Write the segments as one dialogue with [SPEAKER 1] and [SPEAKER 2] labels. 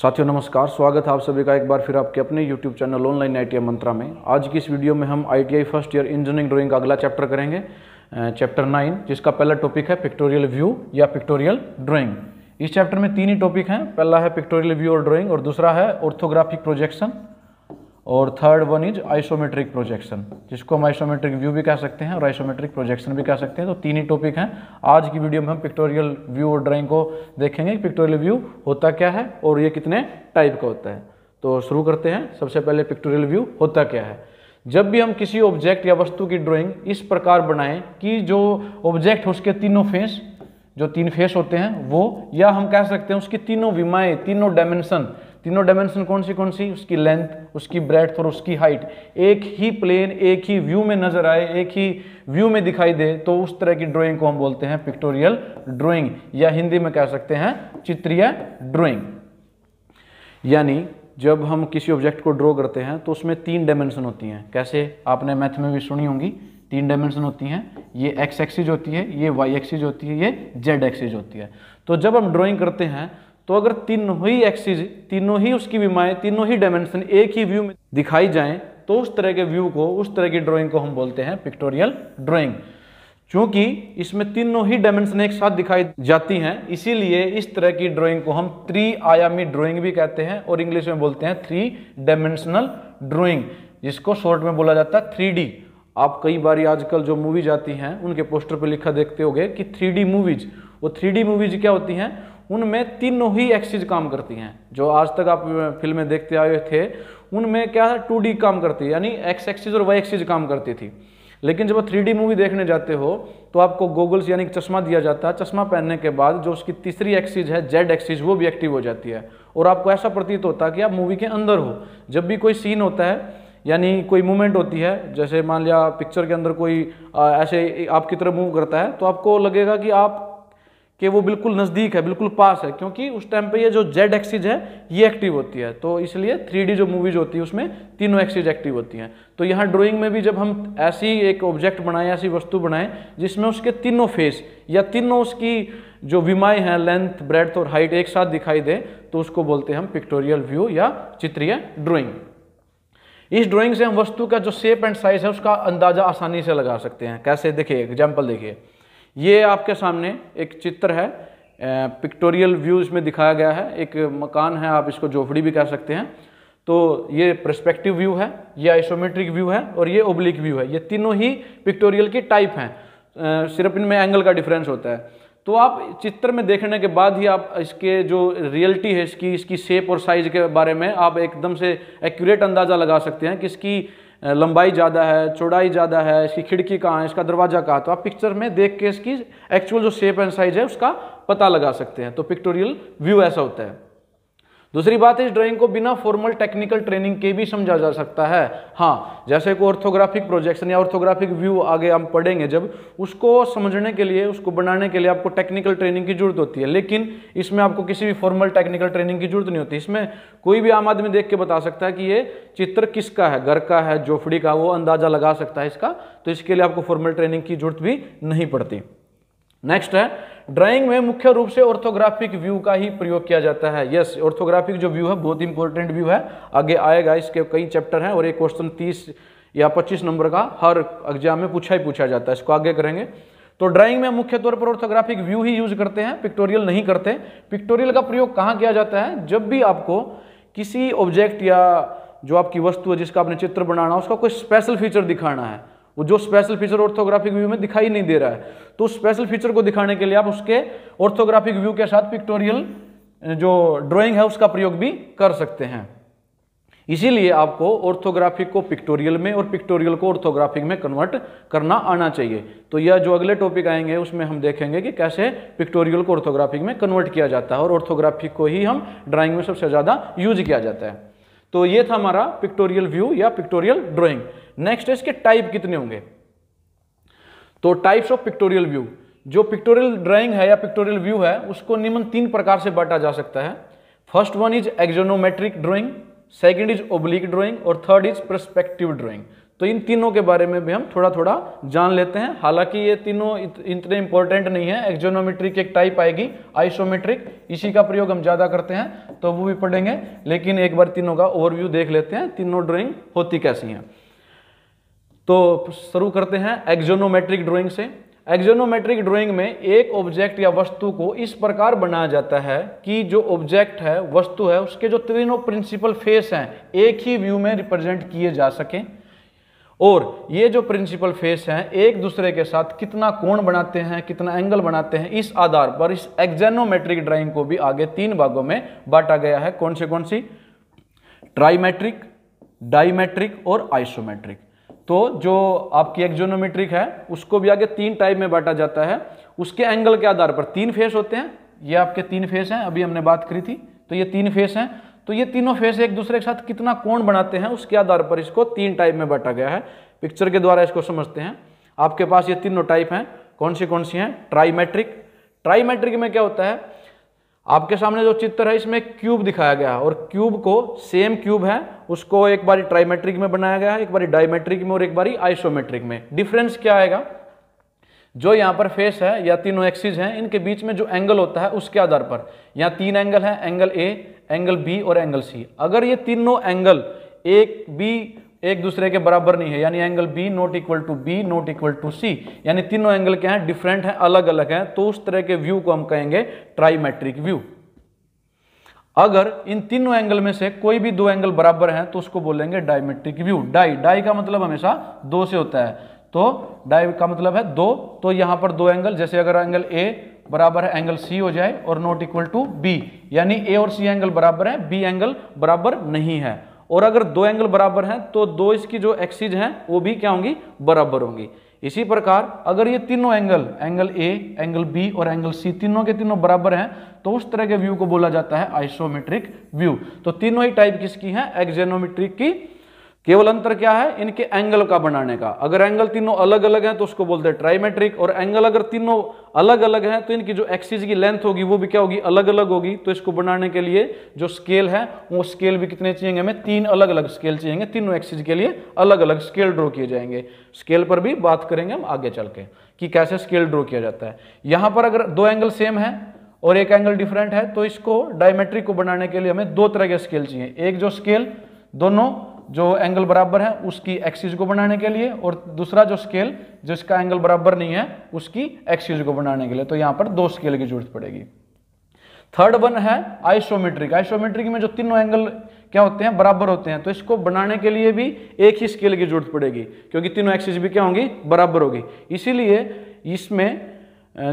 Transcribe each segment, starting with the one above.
[SPEAKER 1] साथियों नमस्कार स्वागत है आप सभी का एक बार फिर आपके अपने YouTube channel online I Mantra में आज की इस वीडियो में हम आई फर्स्ट ईयर इंजीनियरिंग ड्राइंग का अगला चैप्टर करेंगे चैप्टर नाइन जिसका पहला टॉपिक है पिक्टोरियल व्यू या पिक्टोरियल ड्राइंग इस चैप्टर में तीन ही टॉपिक हैं पहला है पिक्टोरियल व्यू और ड्राइंग और दूसरा है ऑर्थोग्राफिक प्रोजेक्शन और third one is isometric projection जिसको हम आइसोमेट्रिक व्यू भी कह सकते हैं और आइसोमेट्रिक प्रोजेक्शन भी कह सकते हैं तो तीन ही टॉपिक हैं आज की वीडियो में हम पिक्टोरियल व्यू और ड्राइंग को देखेंगे पिक्टोरियल व्यू होता क्या है और ये कितने टाइप का होता है तो शुरू करते हैं सबसे पहले पिक्टोरियल व्यू होता क्या है जब भी हम किसी ऑब्जेक्ट या वस्तु की ड्राॅइंग इस प्रकार बनाएं कि जो ऑब्जेक्ट उसके तीनों फेस जो तीन फेस होते हैं वो या हम कह सकते हैं उसकी तीनों विमाएँ तीनों डायमेंशन तीनों डायमेंशन कौन सी कौन सी उसकी लेंथ उसकी ब्रेथ और उसकी हाइट एक ही प्लेन एक ही व्यू में नजर आए एक ही व्यू में दिखाई दे तो उस तरह की ड्राइंग को हम बोलते हैं पिक्टोरियल ड्राइंग या हिंदी में कह सकते हैं चित्रीय ड्राइंग यानी जब हम किसी ऑब्जेक्ट को ड्रॉ करते हैं तो उसमें तीन डायमेंशन होती हैं कैसे आपने मैथ में भी सुनी होंगी तीन डायमेंशन होती हैं ये एक्स एक्सिस होती है ये वाई एक्सिस होती है ये जेड एक्सिस होती है तो जब हम ड्राइंग करते हैं तो अगर तीनों ही एक्सीज तीनों ही उसकी विमाएं तीनों ही डायमेंशन एक ही व्यू में दिखाई जाएं तो उस तरह के व्यू को उस तरह की ड्राइंग को हम बोलते हैं पिक्टोरियल ड्राइंग क्योंकि इसमें तीनों ही डायमेंशन एक साथ दिखाई जाती हैं इसीलिए इस तरह की ड्राइंग को हम त्रि आयामी ड्राइंग भी कहते हैं और इंग्लिश में बोलते हैं थ्री डायमेंशनल ड्राइंग जिसको शॉर्ट में बोला जाता है थ्री आप कई बार आजकल जो मूवीज आती हैं उनके पोस्टर पर लिखा देखते हो कि थ्री मूवीज वो थ्री मूवीज क्या होती हैं उनमें तीनों ही एक्सिस काम करती हैं जो आज तक आप फिल्में देखते आए थे उनमें क्या है टू काम करती है यानी एक्स एक्सिस और वाई एक्सिस काम करती थी लेकिन जब आप थ्री मूवी देखने जाते हो तो आपको गोगल्स यानी चश्मा दिया जाता है चश्मा पहनने के बाद जो उसकी तीसरी एक्सिस है जेड एक्सिस वो भी एक्टिव हो जाती है और आपको ऐसा प्रतीत होता है कि आप मूवी के अंदर हो जब भी कोई सीन होता है यानी कोई मूवमेंट होती है जैसे मान लिया पिक्चर के अंदर कोई आ, ऐसे आपकी तरफ मूव करता है तो आपको लगेगा कि आप कि वो बिल्कुल नज़दीक है बिल्कुल पास है क्योंकि उस टाइम पे ये जो जेड एक्सिज है ये एक्टिव होती है तो इसलिए थ्री जो मूवीज होती है उसमें तीनों एक्सिज एक्टिव होती हैं तो यहाँ ड्राइंग में भी जब हम ऐसी एक ऑब्जेक्ट बनाएं ऐसी वस्तु बनाएं जिसमें उसके तीनों फेस या तीनों उसकी जो विमाएँ हैं लेंथ ब्रेथ और हाइट एक साथ दिखाई दे तो उसको बोलते हैं हम पिक्टोरियल व्यू या चित्रीय ड्रॉइंग इस ड्रॉइंग से हम वस्तु का जो शेप एंड साइज है उसका अंदाजा आसानी से लगा सकते हैं कैसे देखिए एग्जाम्पल देखिए ये आपके सामने एक चित्र है पिक्टोरियल व्यूज में दिखाया गया है एक मकान है आप इसको जोफड़ी भी कह सकते हैं तो ये प्रस्पेक्टिव व्यू है ये आइसोमेट्रिक व्यू है और ये ओब्लिक व्यू है ये तीनों ही पिक्टोरियल की टाइप हैं सिर्फ इनमें एंगल का डिफरेंस होता है तो आप चित्र में देखने के बाद ही आप इसके जो रियलिटी है इसकी इसकी शेप और साइज के बारे में आप एकदम से एक्यूरेट अंदाज़ा लगा सकते हैं कि इसकी लंबाई ज़्यादा है चौड़ाई ज़्यादा है इसकी खिड़की कहाँ है इसका दरवाज़ा कहाँ तो आप पिक्चर में देख के इसकी एक्चुअल जो शेप एंड साइज़ है उसका पता लगा सकते हैं तो पिक्टोरियल व्यू ऐसा होता है दूसरी बात इस ड्राइंग को बिना फॉर्मल टेक्निकल ट्रेनिंग के भी समझा जा सकता है हाँ जैसे कि ऑर्थोग्राफिक प्रोजेक्शन या ऑर्थोग्राफिक व्यू आगे हम पढ़ेंगे जब उसको समझने के लिए उसको बनाने के लिए आपको टेक्निकल ट्रेनिंग की जरूरत होती है लेकिन इसमें आपको किसी भी फॉर्मल टेक्निकल ट्रेनिंग की जरूरत नहीं होती इसमें कोई भी आम आदमी देख के बता सकता है कि ये चित्र किसका है घर का है जोफड़ी का वो अंदाजा लगा सकता है इसका तो इसके लिए आपको फॉर्मल ट्रेनिंग की जरूरत भी नहीं पड़ती नेक्स्ट है ड्राइंग में मुख्य रूप से ऑर्थोग्राफिक व्यू का ही प्रयोग किया जाता है यस ऑर्थोग्राफिक जो व्यू है बहुत इंपॉर्टेंट व्यू है आगे आएगा इसके कई चैप्टर हैं और एक क्वेश्चन तीस या पच्चीस नंबर का हर एग्जाम में पूछा ही पूछा जाता है इसको आगे करेंगे तो ड्राइंग में मुख्य तौर पर ऑर्थोग्राफिक व्यू ही यूज करते हैं पिक्टोरियल नहीं करते पिक्टोरियल का प्रयोग कहाँ किया जाता है जब भी आपको किसी ऑब्जेक्ट या जो आपकी वस्तु है जिसका आपने चित्र बनाना है उसका कोई स्पेशल फीचर दिखाना है वो जो स्पेशल फीचर ऑर्थोग्राफिक व्यू में दिखाई नहीं दे रहा है तो उस स्पेशल फीचर को दिखाने के लिए आप उसके ऑर्थोग्राफिक व्यू के साथ पिक्टोरियल जो ड्राइंग है उसका प्रयोग भी कर सकते हैं इसीलिए आपको ऑर्थोग्राफिक को पिक्टोरियल में और पिक्टोरियल को ऑर्थोग्राफिक में कन्वर्ट करना आना चाहिए तो यह जो अगले टॉपिक आएंगे उसमें हम देखेंगे कि कैसे पिक्टोरियल को ऑर्थोग्राफिक में कन्वर्ट किया जाता है और ऑर्थोग्राफिक को ही हम ड्राइंग में सबसे ज़्यादा यूज किया जाता है तो ये था हमारा पिक्टोरियल व्यू या पिक्टोरियल ड्राइंग नेक्स्ट है इसके टाइप कितने होंगे तो टाइप्स ऑफ पिक्टोरियल व्यू जो पिक्टोरियल ड्राइंग है या पिक्टोरियल व्यू है उसको निम्न तीन प्रकार से बांटा जा सकता है first one is axonometric drawing second is oblique drawing और थर्ड इज प्रस्पेक्टिव ड्राइंग तो इन तीनों के बारे में भी हम थोड़ा थोड़ा जान लेते हैं हालांकि ये तीनों इत, इतने इंपॉर्टेंट नहीं है एक्जोनोमेट्रिक एक टाइप आएगी आइसोमेट्रिक इसी का प्रयोग हम ज़्यादा करते हैं तो वो भी पढ़ेंगे लेकिन एक बार तीनों का ओवरव्यू देख लेते हैं तीनों ड्रॉइंग होती कैसी हैं तो शुरू करते हैं एक्जोनोमेट्रिक ड्रॉइंग से एक्जोनोमेट्रिक ड्रॉइंग में एक ऑब्जेक्ट या वस्तु को इस प्रकार बनाया जाता है कि जो ऑब्जेक्ट है वस्तु है उसके जो तीनों प्रिंसिपल फेस हैं एक ही व्यू में रिप्रेजेंट किए जा सकें और ये जो प्रिंसिपल फेस हैं एक दूसरे के साथ कितना कोण बनाते हैं कितना एंगल बनाते हैं इस आधार पर इस एक्जेनोमेट्रिक ड्राइंग को भी आगे तीन भागों में बांटा गया है कौन से कौन सी ट्राइमेट्रिक डाइमेट्रिक और आइसोमेट्रिक तो जो आपकी एक्जोनोमेट्रिक है उसको भी आगे तीन टाइप में बांटा जाता है उसके एंगल के आधार पर तीन फेस होते हैं ये आपके तीन फेस हैं अभी हमने बात करी थी तो ये तीन फेस हैं तो ये तीनों फेस एक दूसरे के साथ कितना कोण बनाते हैं उसके आधार पर इसको तीन टाइप में बांटा गया है पिक्चर के द्वारा इसको समझते हैं आपके पास ये तीनों टाइप हैं कौन सी कौन सी हैं ट्राईमेट्रिक ट्राईमेट्रिक में क्या होता है आपके सामने जो चित्र है इसमें क्यूब दिखाया गया है और क्यूब को सेम क्यूब है उसको एक बारी ट्राईमेट्रिक में बनाया गया है एक बारी डायमेट्रिक में और एक बारी आइसोमेट्रिक में डिफरेंस क्या आएगा जो यहाँ पर फेस है या तीनों एक्सिस हैं इनके बीच में जो एंगल होता है उसके आधार पर यहाँ तीन एंगल हैं एंगल ए एंगल बी और एंगल सी अगर ये तीनों एंगल एक बी एक दूसरे के बराबर नहीं है यानी angle B not equal to B not equal to C यानी तीनों एंगल क्या हैं डिफरेंट हैं अलग अलग हैं तो उस तरह के व्यू को हम कहेंगे ट्राईमेट्रिक व्यू अगर इन तीनों एंगल में से कोई भी दो एंगल बराबर हैं तो उसको बोलेंगे डायमेट्रिक व्यू डाई डाई का मतलब हमेशा दो से होता है तो डाइव का मतलब है दो तो यहाँ पर दो एंगल जैसे अगर एंगल ए बराबर है एंगल सी हो जाए और नॉट इक्वल टू बी यानी ए और सी एंगल बराबर है बी एंगल बराबर नहीं है और अगर दो एंगल बराबर हैं तो दो इसकी जो एक्सीज हैं वो भी क्या होंगी बराबर होंगी इसी प्रकार अगर ये तीनों angle angle A angle B और एंगल सी तीनों के तीनों बराबर हैं तो उस तरह के व्यू को बोला जाता है आइसोमेट्रिक व्यू तो तीनों ही टाइप किसकी हैं एक्जेनोमेट्रिक की केवल अंतर क्या है इनके एंगल का बनाने का अगर एंगल तीनों अलग अलग हैं तो उसको बोलते हैं ट्राइमेट्रिक और एंगल अगर तीनों अलग अलग हैं तो इनकी जो एक्सिस की लेंथ होगी वो भी क्या होगी अलग अलग होगी तो इसको बनाने के लिए जो स्केल है वो स्केल भी कितने चाहिए हमें तीन अलग अलग स्केल चाहिए तीनों एक्सिस के लिए अलग अलग स्केल ड्रॉ किए जाएंगे स्केल पर भी बात करेंगे हम आगे चल के कि कैसे स्केल ड्रॉ किया जाता है यहाँ पर अगर दो एंगल सेम है और एक एंगल डिफरेंट है तो इसको डायमेट्रिक को बनाने के लिए हमें दो तरह के स्केल चाहिए एक जो स्केल दोनों जो एंगल बराबर है उसकी एक्सिस को बनाने के लिए और दूसरा जो स्केल जिसका एंगल बराबर नहीं है उसकी एक्सिस को बनाने के लिए तो यहाँ पर दो स्केल की जरूरत पड़ेगी थर्ड वन है आइसोमेट्रिक आइसोमेट्रिक में जो तीनों एंगल क्या होते हैं बराबर होते हैं तो इसको बनाने के लिए भी एक ही स्केल की जरूरत पड़ेगी क्योंकि तीनों एक्सिस भी क्या होंगी बराबर होगी इसीलिए इसमें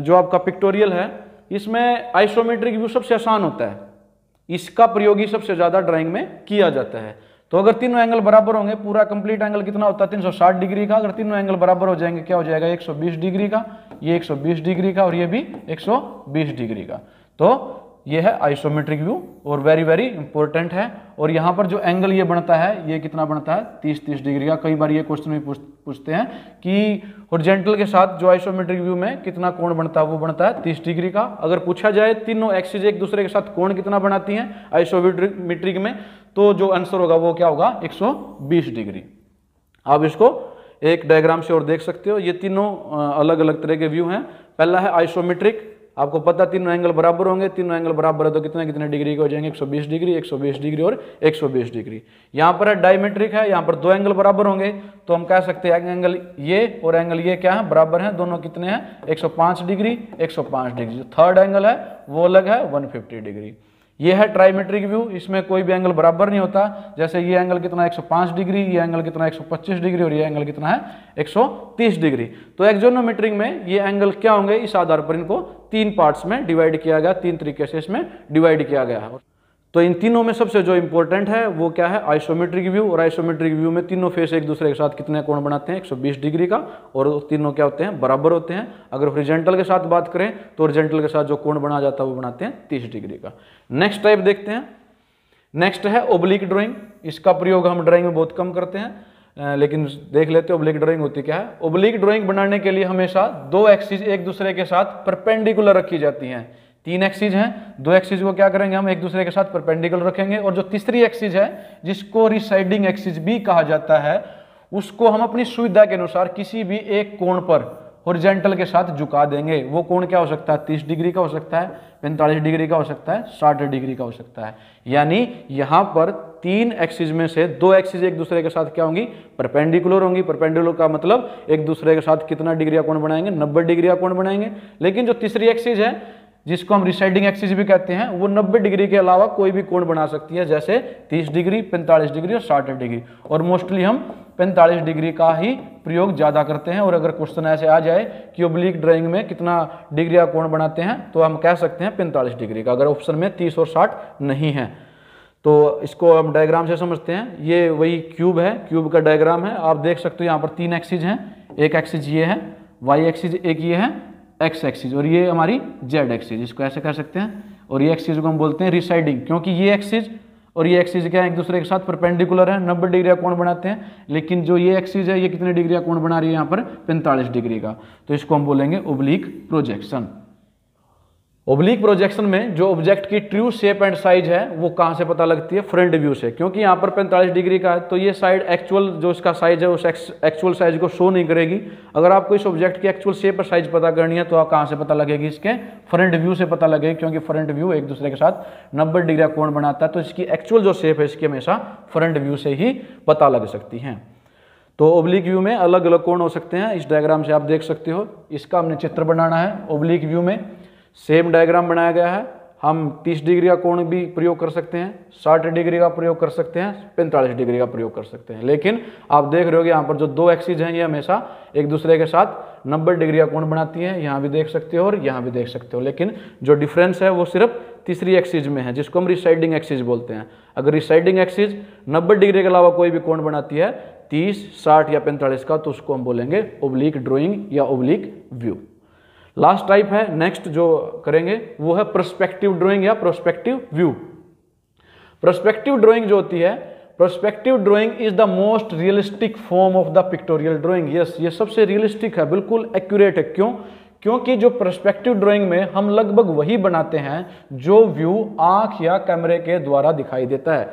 [SPEAKER 1] जो आपका पिक्टोरियल है इसमें आइसोमेट्रिक व्यू सबसे आसान होता है इसका प्रयोग ही सबसे ज़्यादा ड्राइंग में किया जाता है तो अगर तीनों एंगल बराबर होंगे पूरा कंप्लीट एंगल कितना होता है 360 डिग्री का अगर तीनों एंगल बराबर हो जाएंगे क्या हो जाएगा 120 डिग्री का ये 120 डिग्री का और ये भी 120 डिग्री का तो ये है आइसोमेट्रिक व्यू और वेरी वेरी इंपॉर्टेंट है और यहाँ पर जो एंगल ये बनता है ये कितना बनता है तीस तीस डिग्री का कई बार ये क्वेश्चन भी पूछते हैं कि हॉरिजेंटल के साथ जो आइसोमेट्रिक व्यू में कितना कोण बनता है वो बनता है तीस डिग्री का अगर पूछा जाए तीनों एक्सिस एक दूसरे के साथ कोण कितना बनाती हैं आइसोमेट्रिक में तो जो आंसर होगा वो क्या होगा 120 डिग्री आप इसको एक डायग्राम से और देख सकते हो ये तीनों अलग अलग तरह के व्यू हैं पहला है आइसोमेट्रिक आपको पता तीनों एंगल बराबर होंगे तीनों एंगल बराबर है तो कितने कितने डिग्री के हो जाएंगे 120 डिग्री 120 डिग्री और 120 डिग्री यहाँ पर है डायमेट्रिक है यहाँ पर दो एंगल बराबर होंगे तो हम कह सकते हैं एंगल ये और एंगल ये क्या है बराबर हैं दोनों कितने हैं 105 डिग्री 105 डिग्री जो थर्ड एंगल है वो अलग है 150 डिग्री ये है ट्राइमेट्रिक व्यू इसमें कोई भी एंगल बराबर नहीं होता जैसे ये एंगल कितना 105 डिग्री ये एंगल कितना 125 डिग्री और ये एंगल कितना है 130 डिग्री तो एक्जोनोमेट्रिक में ये एंगल क्या होंगे इस आधार पर इनको तीन पार्ट्स में डिवाइड किया गया तीन तरीके से इसमें डिवाइड किया गया है तो इन तीनों में सबसे जो इम्पोर्टेंट है वो क्या है आइसोमेट्रिक व्यू और आइसोमेट्रिक व्यू में तीनों फेस एक दूसरे के साथ कितने कोण बनाते हैं 120 डिग्री का और तीनों क्या होते हैं बराबर होते हैं अगर ओरिजेंटल के साथ बात करें तो ओरिजेंटल के साथ जो कोण बना जाता है वो बनाते हैं तीस डिग्री का नेक्स्ट टाइप देखते हैं नेक्स्ट है ओब्लिक ड्रॉइंग इसका प्रयोग हम ड्राइंग में बहुत कम करते हैं लेकिन देख लेते हैं ओब्लिक ड्राइंग होती क्या है ओब्लिक ड्राइंग बनाने के लिए हमेशा दो एक्सिस एक दूसरे के साथ परपेंडिकुलर रखी जाती हैं तीन एक्सीज हैं दो एक्सीज को क्या करेंगे हम एक दूसरे के साथ परपेंडिकुलर रखेंगे और जो तीसरी एक्सीज है जिसको रिसाइडिंग एक्सीज भी कहा जाता है उसको हम अपनी सुविधा के अनुसार किसी भी एक कोण पर होरिजेंटल के साथ झुका देंगे वो कोण क्या हो सकता है तीस डिग्री का हो सकता है पैंतालीस डिग्री का हो सकता है साठ डिग्री का हो सकता है यानी यहाँ पर तीन एक्सिस में से दो एक्सिस एक दूसरे के साथ क्या होंगी परपेंडिकुलर होंगी परपेंडिकुलर का मतलब एक दूसरे के साथ कितना डिग्री का कोण बनाएंगे नब्बे डिग्री का कोण बनाएंगे लेकिन जो तीसरी एक्सिस है जिसको हम रिसाइडिंग एक्सिस भी कहते हैं वो 90 डिग्री के अलावा कोई भी कोण बना सकती है जैसे 30 डिग्री 45 डिग्री और साठ डिग्री और मोस्टली हम 45 डिग्री का ही प्रयोग ज़्यादा करते हैं और अगर क्वेश्चन ऐसे आ जाए कि ओब्लिक ड्राइंग में कितना डिग्री का कोण बनाते हैं तो हम कह सकते हैं पैंतालीस डिग्री का अगर ऑप्शन में तीस और साठ नहीं है तो इसको हम डायग्राम से समझते हैं ये वही क्यूब है क्यूब का डायग्राम है आप देख सकते हो यहाँ पर तीन एक्सीज हैं एक एक्सीज ये है वाई एक्सीज एक ये है एक्स एक्सिस और ये हमारी जेड एक्सिस इसको ऐसे कर सकते हैं और ये एक्सिस को हम बोलते हैं रिसाइडिंग क्योंकि ये एक्सिस और ये एक्सिस क्या है एक दूसरे के साथ परपेंडिकुलर है नब्बे डिग्री का कोण बनाते हैं लेकिन जो ये एक्सिस है ये कितने डिग्री का कोण बना रही है यहाँ पर पैंतालीस डिग्री का तो इसको हम बोलेंगे ओब्लिक प्रोजेक्शन ओब्लिक प्रोजेक्शन में जो ऑब्जेक्ट की ट्रू शेप एंड साइज है वो कहाँ से पता लगती है फ्रंट व्यू से क्योंकि यहाँ पर 45 डिग्री का है तो ये साइड एक्चुअल जो इसका साइज है उस एक्चुअल साइज को शो नहीं करेगी अगर आपको इस ऑब्जेक्ट की एक्चुअल शेप और साइज पता करनी है तो आप कहाँ से पता लगेगी इसके फ्रंट व्यू से पता लगेगी क्योंकि फ्रंट व्यू एक दूसरे के साथ नब्बे डिग्री कोण बनाता है तो इसकी एक्चुअल जो शेप है इसकी हमेशा फ्रंट व्यू से ही पता लग सकती है तो ओब्लिक व्यू में अलग अलग कोण हो सकते हैं इस डायग्राम से आप देख सकते हो इसका हमने चित्र बनाना है ओब्लिक व्यू में सेम डायग्राम बनाया गया है हम 30 डिग्री का कोण भी प्रयोग कर सकते हैं 60 डिग्री का प्रयोग कर सकते हैं पैंतालीस डिग्री का प्रयोग कर सकते हैं लेकिन आप देख रहे हो यहाँ पर जो दो एक्सीज हैं ये हमेशा एक दूसरे के साथ 90 डिग्री का कोण बनाती हैं यहाँ भी देख सकते हो और यहाँ भी देख सकते हो लेकिन जो डिफरेंस है वो सिर्फ तीसरी एक्सीज में है जिसको हम रिसाइडिंग एक्सीज बोलते हैं अगर रिसाइडिंग एक्सीज नब्बे डिग्री के अलावा कोई भी कोण बनाती है तीस साठ या पैंतालीस का तो उसको हम बोलेंगे ओब्लिक ड्रॉइंग या ओब्लिक व्यू लास्ट टाइप है नेक्स्ट जो करेंगे वो है प्रोस्पेक्टिव ड्रॉइंग या प्रोस्पेक्टिव व्यू प्रोस्पेक्टिव ड्रॉइंग जो होती है prospective drawing is the most realistic form of the pictorial drawing yes ये सबसे रियलिस्टिक है बिल्कुल एक्यूरेट है क्यों क्योंकि जो प्रोस्पेक्टिव ड्रॉइंग में हम लगभग वही बनाते हैं जो व्यू आंख या कैमरे के द्वारा दिखाई देता है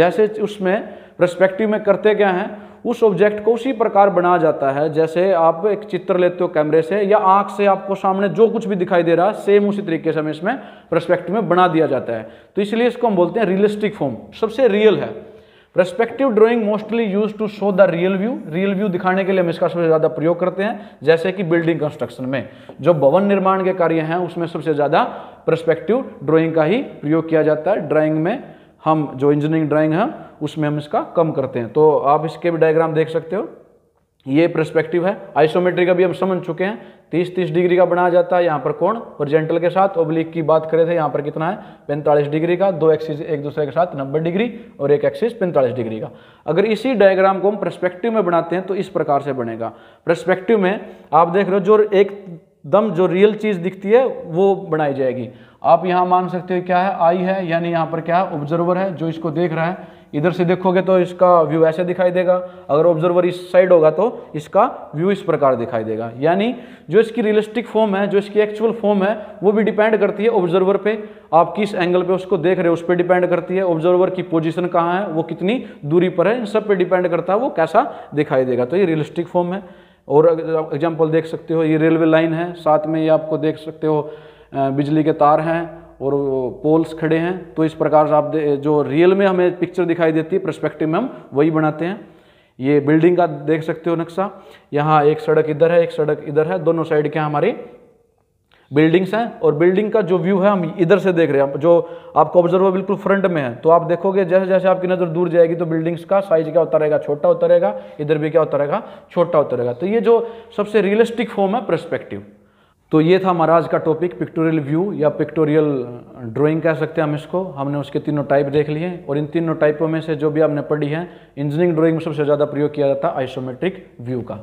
[SPEAKER 1] जैसे उसमें प्रोस्पेक्टिव में करते क्या हैं उस ऑब्जेक्ट को उसी प्रकार बनाया जाता है जैसे आप एक चित्र लेते हो कैमरे से या आंख से आपको सामने जो कुछ भी दिखाई दे रहा है सेम उसी तरीके से हमें इसमें परस्पेक्टिव में बना दिया जाता है तो इसलिए इसको हम बोलते हैं रियलिस्टिक फॉर्म सबसे रियल है perspective drawing mostly use to show the real view real view दिखाने के लिए हम इसका सबसे ज़्यादा प्रयोग करते हैं जैसे कि बिल्डिंग कंस्ट्रक्शन में जो भवन निर्माण के कार्य हैं उसमें सबसे ज़्यादा प्रस्पेक्टिव ड्रॉइंग का ही प्रयोग किया जाता है ड्राइंग में हम जो इंजीनियरिंग ड्राइंग है उसमें हम इसका कम करते हैं तो आप इसके भी डायग्राम देख सकते हो ये प्रस्पेक्टिव है आइसोमेट्री का भी हम समझ चुके हैं तीस तीस डिग्री का बनाया जाता है यहाँ पर कोण जेंटल के साथ ओब्लिक की बात करें थे यहाँ पर कितना है पैंतालीस डिग्री का दो एक्सिस एक दूसरे के साथ नब्बे डिग्री और एक एक्सिस पैंतालीस डिग्री का अगर इसी डायग्राम को हम प्रस्पेक्टिव में बनाते हैं तो इस प्रकार से बनेगा प्रस्पेक्टिव में आप देख रहे हो जो एक दम जो रियल चीज़ दिखती है वो बनाई जाएगी आप यहाँ मान सकते हो क्या है आई है यानी यहाँ पर क्या है ऑब्जर्वर है जो इसको देख रहा है इधर से देखोगे तो इसका व्यू ऐसे दिखाई देगा अगर ऑब्जर्वर इस साइड होगा तो इसका व्यू इस प्रकार दिखाई देगा यानी जो इसकी रियलिस्टिक फॉर्म है जो इसकी एक्चुअल फॉर्म है वो भी डिपेंड करती है ऑब्जर्वर पे आप किस एंगल पे उसको देख रहे हो उस पर डिपेंड करती है ऑब्जर्वर की पोजिशन कहाँ है वो कितनी दूरी पर है इन सब पे डिपेंड करता है वो कैसा दिखाई देगा तो ये रियलिस्टिक फॉर्म है और एग्जाम्पल देख सकते हो ये रेलवे लाइन है साथ में ये आपको देख सकते हो बिजली के तार हैं और पोल्स खड़े हैं तो इस प्रकार से आप जो रियल में हमें पिक्चर दिखाई देती है प्रस्पेक्टिव में हम वही बनाते हैं ये बिल्डिंग का देख सकते हो नक्शा यहाँ एक सड़क इधर है एक सड़क इधर है दोनों साइड के हमारे बिल्डिंग्स हैं और बिल्डिंग का जो व्यू है हम इधर से देख रहे हैं जो आपको ऑब्जर्व बिल्कुल फ्रंट में है तो आप देखोगे जैसे जैसे आपकी नज़र दूर जाएगी तो बिल्डिंग्स का साइज क्या होता रहेगा छोटा होता रहेगा इधर भी क्या होता रहेगा छोटा होता रहेगा तो ये जो सबसे रियलिस्टिक फॉर्म है प्रस्पेक्टिव तो ये था हमारा आज का टॉपिक पिक्टोरियल व्यू या पिक्टोरियल ड्राइंग कह सकते हैं हम इसको हमने उसके तीनों टाइप देख लिए और इन तीनों टाइपों में से जो भी आपने पढ़ी है इंजीनियरिंग ड्राइंग में सबसे ज़्यादा प्रयोग किया जाता है आइसोमेट्रिक व्यू का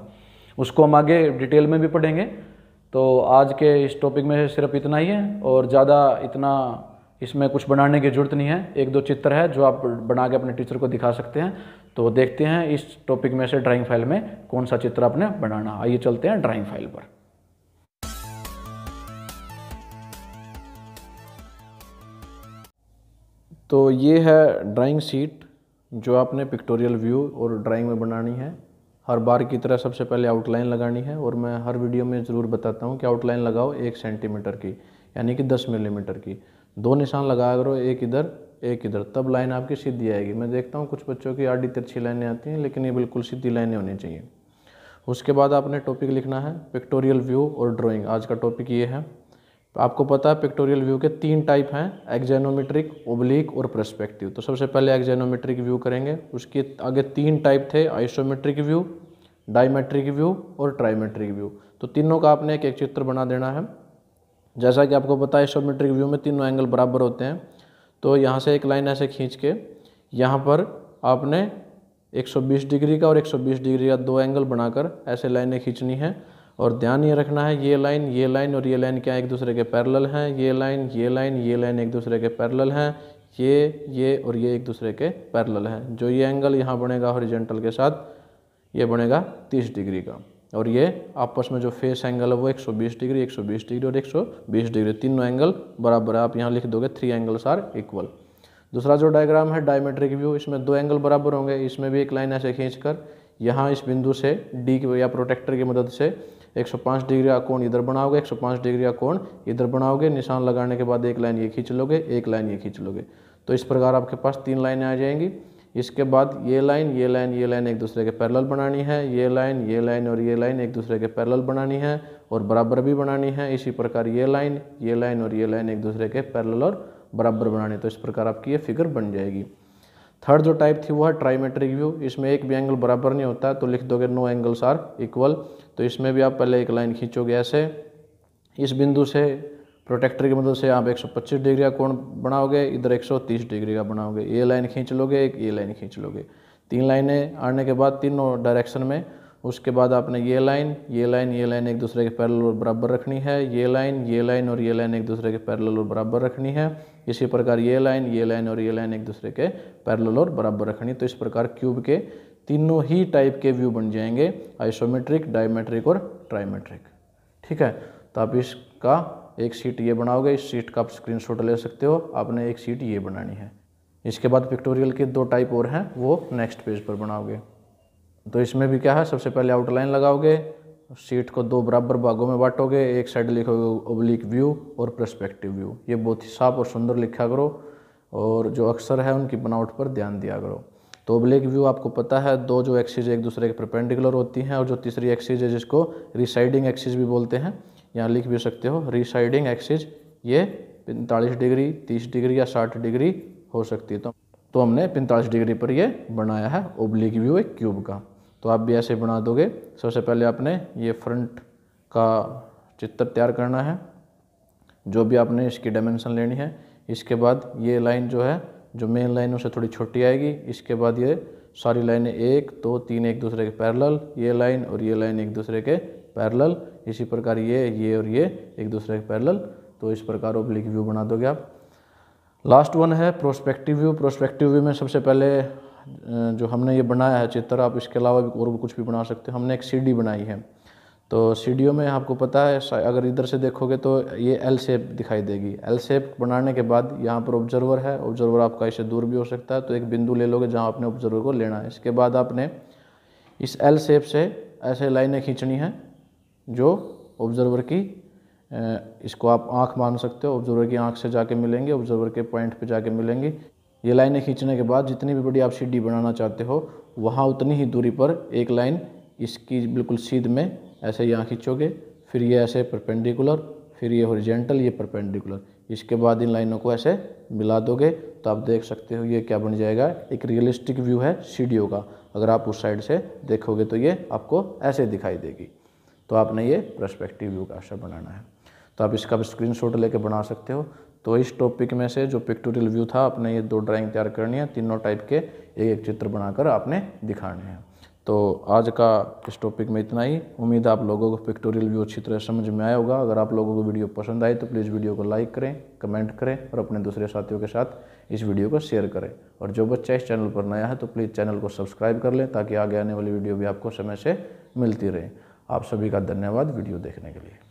[SPEAKER 1] उसको हम आगे डिटेल में भी पढ़ेंगे तो आज के इस टॉपिक में सिर्फ इतना ही है और ज़्यादा इतना इसमें कुछ बनाने की ज़रूरत नहीं है एक दो चित्र है जो आप बना के अपने टीचर को दिखा सकते हैं तो देखते हैं इस टॉपिक में से ड्राइंग फाइल में कौन सा चित्र आपने बनाना आइए चलते हैं ड्राइंग फाइल पर
[SPEAKER 2] तो ये है ड्राइंग सीट जो आपने पिक्टोरियल व्यू और ड्राइंग में बनानी है हर बार की तरह सबसे पहले आउटलाइन लगानी है और मैं हर वीडियो में ज़रूर बताता हूँ कि आउटलाइन लगाओ एक सेंटीमीटर की यानी कि दस मिलीमीटर की दो निशान लगाया करो एक इधर एक इधर तब लाइन आपकी सीधी आएगी मैं देखता हूँ कुछ बच्चों की आडी तिरछी लाइनें आती हैं लेकिन ये बिल्कुल सीधी लाइनें होनी चाहिए उसके बाद आपने टॉपिक लिखना है पिक्टोरियल व्यू और ड्राइंग आज का टॉपिक ये है तो आपको पता है पिक्टोरियल व्यू के तीन टाइप हैं एक्जेनोमेट्रिक ओब्लिक और प्रस्पेक्टिव तो सबसे पहले एक्जेनोमेट्रिक व्यू करेंगे उसके आगे तीन टाइप थे आइसोमेट्रिक व्यू डायमेट्रिक व्यू और ट्राइमेट्रिक व्यू तो तीनों का आपने एक एक चित्र बना देना है जैसा कि आपको पता है आइसोमेट्रिक व्यू में तीनों एंगल बराबर होते हैं तो यहाँ से एक लाइन ऐसे खींच के यहाँ पर आपने 120 डिग्री का और 120 डिग्री का दो एंगल बनाकर ऐसे लाइनें खींचनी हैं और ध्यान ये रखना है ये लाइन ये लाइन और ये लाइन क्या एक दूसरे के पैरेलल हैं ये लाइन ये लाइन ये लाइन एक दूसरे के पैरेलल हैं ये ये और ये एक दूसरे के पैरेलल हैं जो ये एंगल यहाँ बनेगा हॉरिजेंटल के साथ ये बनेगा 30 डिग्री का और ये आपस में जो फेस एंगल है वो 120 डिग्री 120 डिग्री और 120 डिग्री तीनों एंगल बराबर है आप यहाँ लिख दोगे थ्री एंगल्स आर इक्वल दूसरा जो डायग्राम है डायमेट्रिक व्यू इसमें दो एंगल बराबर होंगे इसमें भी एक लाइन ऐसे खींच कर यहाँ इस बिंदु से डी या प्रोटेक्टर की मदद से 105 डिग्री का कोण इधर बनाओगे 105 डिग्री का कोण इधर बनाओगे निशान लगाने के बाद एक लाइन ये खींच लोगे एक लाइन ये खींच लोगे तो इस प्रकार आपके पास तीन लाइनें आ जाएंगी इसके बाद ये लाइन ये लाइन ये लाइन एक दूसरे के पैरल बनानी है ये लाइन ये लाइन और ये लाइन एक दूसरे के पैरल बनानी है और बराबर भी बनानी है इसी प्रकार ये लाइन ये लाइन और ये लाइन एक दूसरे के पैरल और बराबर बनानी है तो इस प्रकार आपकी ये फिगर बन जाएगी थर्ड जो टाइप थी वो है ट्राईमेट्रिक व्यू इसमें एक भी एंगल बराबर नहीं होता तो लिख दोगे नो एंगल्स आर इक्वल तो इसमें भी आप पहले एक लाइन खींचोगे ऐसे इस बिंदु से प्रोटेक्टर की मदद मतलब से आप 125 डिग्री का कोण बनाओगे इधर 130 डिग्री का बनाओगे ये लाइन खींच लोगे एक ये लाइन खींच लोगे तीन लाइनें आने के बाद तीनों डायरेक्शन में उसके बाद आपने ये लाइन ये लाइन ये लाइन एक दूसरे के पैरेलल और बराबर रखनी है ये लाइन ये लाइन और ये लाइन एक दूसरे के पैरेलल और बराबर रखनी है इसी प्रकार ये लाइन ये लाइन और ये लाइन एक दूसरे के पैरेलल और बराबर रखनी तो इस प्रकार क्यूब के तीनों ही टाइप के व्यू बन जाएंगे आइसोमेट्रिक डायमेट्रिक और ट्राइमेट्रिक ठीक है तो आप इसका एक सीट ये बनाओगे इस सीट का आप स्क्रीनशॉट ले सकते हो आपने एक सीट ये बनानी है इसके बाद पिक्टोरियल के दो टाइप और हैं वो नेक्स्ट पेज पर बनाओगे तो इसमें भी क्या है सबसे पहले आउटलाइन लगाओगे शीट को दो बराबर भागों में बांटोगे एक साइड लिखोगे ओब्लिक व्यू और प्रस्पेक्टिव व्यू ये बहुत ही साफ और सुंदर लिखा करो और जो अक्सर है उनकी बनावट पर ध्यान दिया करो तो ओब्लिक व्यू आपको पता है दो जो एक्सिस एक दूसरे के परपेंडिकुलर होती हैं और जो तीसरी एक्सिस है जिसको रिसाइडिंग एक्सिस भी बोलते हैं यहाँ लिख भी सकते हो रिसाइडिंग एक्सिस ये पैंतालीस डिग्री तीस डिग्री या साठ डिग्री हो सकती है तो तो हमने पैंतालीस डिग्री पर ये बनाया है ओब्लिक व्यू एक क्यूब का तो आप भी ऐसे बना दोगे सबसे पहले आपने ये फ्रंट का चित्र तैयार करना है जो भी आपने इसकी डायमेंशन लेनी है इसके बाद ये लाइन जो है जो मेन लाइन उसे थोड़ी छोटी आएगी इसके बाद ये सारी लाइनें एक दो तो, तीन एक दूसरे के पैरेलल ये लाइन और ये लाइन एक दूसरे के पैरेलल इसी प्रकार ये ये और ये एक दूसरे के पैरेलल तो इस प्रकार ओब्लिक व्यू बना दोगे आप लास्ट वन है प्रोस्पेक्टिव व्यू प्रोस्पेक्टिव व्यू में सबसे पहले जो हमने ये बनाया है चित्र आप इसके अलावा भी और भी कुछ भी बना सकते हो हमने एक सीढ़ी बनाई है तो सीढ़ियों में आपको पता है अगर इधर से देखोगे तो ये एल शेप दिखाई देगी एल शेप बनाने के बाद यहाँ पर ऑब्जर्वर है ऑब्जर्वर आपका इससे दूर भी हो सकता है तो एक बिंदु ले लोगे जहाँ आपने ऑब्जर्वर को लेना है इसके बाद आपने इस एल शेप से ऐसे लाइनें खींचनी हैं जो ऑब्जर्वर की इसको आप आँख मान सकते हो ऑब्जर्वर की आँख से जाके मिलेंगे ऑब्जर्वर के पॉइंट पर जाके मिलेंगी ये लाइनें खींचने के बाद जितनी भी बड़ी आप सीढ़ी बनाना चाहते हो वहाँ उतनी ही दूरी पर एक लाइन इसकी बिल्कुल सीध में ऐसे यहाँ खींचोगे फिर ये ऐसे परपेंडिकुलर फिर ये ओरिजेंटल ये परपेंडिकुलर इसके बाद इन लाइनों को ऐसे मिला दोगे तो आप देख सकते हो ये क्या बन जाएगा एक रियलिस्टिक व्यू है सीढ़ियों का अगर आप उस साइड से देखोगे तो ये आपको ऐसे दिखाई देगी तो आपने ये प्रस्पेक्टिव व्यू का असर बनाना है तो आप इसका स्क्रीनशॉट लेके बना सकते हो तो इस टॉपिक में से जो पिक्टोरियल व्यू था आपने ये दो ड्राइंग तैयार करनी है तीनों टाइप के एक एक चित्र बनाकर आपने दिखाने हैं तो आज का इस टॉपिक में इतना ही उम्मीद आप लोगों को पिक्टोरियल व्यू अच्छी तरह समझ में आया होगा अगर आप लोगों को वीडियो पसंद आए तो प्लीज़ वीडियो को लाइक करें कमेंट करें और अपने दूसरे साथियों के साथ इस वीडियो को शेयर करें और जो बच्चा इस चैनल पर नया है तो प्लीज़ चैनल को सब्सक्राइब कर लें ताकि आगे आने वाली वीडियो भी आपको समय से मिलती रहे आप सभी का धन्यवाद वीडियो देखने के लिए